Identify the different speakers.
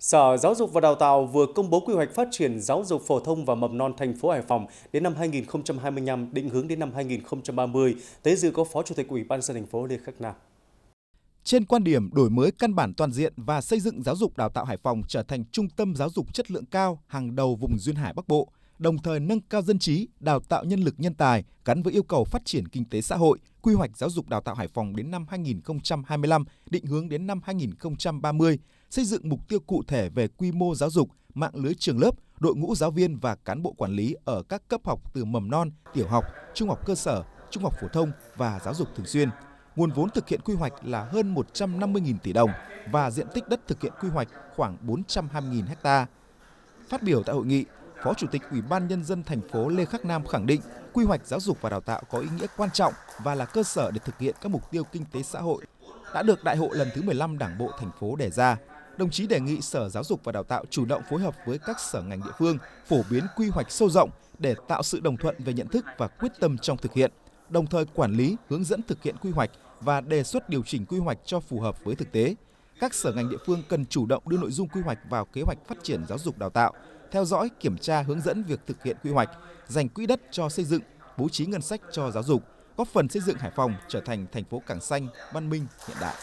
Speaker 1: Sở Giáo dục và Đào tạo vừa công bố quy hoạch phát triển giáo dục phổ thông và mầm non thành phố Hải Phòng đến năm 2025, định hướng đến năm 2030. Tới dự có Phó Chủ tịch Ủy ban dân thành phố Lê Khắc Nam.
Speaker 2: Trên quan điểm đổi mới căn bản toàn diện và xây dựng giáo dục đào tạo Hải Phòng trở thành trung tâm giáo dục chất lượng cao hàng đầu vùng duyên hải Bắc Bộ, đồng thời nâng cao dân trí, đào tạo nhân lực nhân tài gắn với yêu cầu phát triển kinh tế xã hội, quy hoạch giáo dục đào tạo Hải Phòng đến năm 2025, định hướng đến năm 2030, xây dựng mục tiêu cụ thể về quy mô giáo dục, mạng lưới trường lớp, đội ngũ giáo viên và cán bộ quản lý ở các cấp học từ mầm non, tiểu học, trung học cơ sở, trung học phổ thông và giáo dục thường xuyên. Nguồn vốn thực hiện quy hoạch là hơn 150.000 tỷ đồng và diện tích đất thực hiện quy hoạch khoảng 420.000 ha. Phát biểu tại hội nghị, Phó Chủ tịch Ủy ban Nhân dân thành phố Lê Khắc Nam khẳng định quy hoạch giáo dục và đào tạo có ý nghĩa quan trọng và là cơ sở để thực hiện các mục tiêu kinh tế xã hội đã được Đại hội lần thứ 15 Đảng bộ thành phố đề ra. Đồng chí đề nghị Sở Giáo dục và Đào tạo chủ động phối hợp với các sở ngành địa phương phổ biến quy hoạch sâu rộng để tạo sự đồng thuận về nhận thức và quyết tâm trong thực hiện, đồng thời quản lý, hướng dẫn thực hiện quy hoạch và đề xuất điều chỉnh quy hoạch cho phù hợp với thực tế các sở ngành địa phương cần chủ động đưa nội dung quy hoạch vào kế hoạch phát triển giáo dục đào tạo, theo dõi, kiểm tra hướng dẫn việc thực hiện quy hoạch, dành quỹ đất cho xây dựng, bố trí ngân sách cho giáo dục, góp phần xây dựng Hải Phòng trở thành thành phố cảng xanh, văn minh, hiện đại.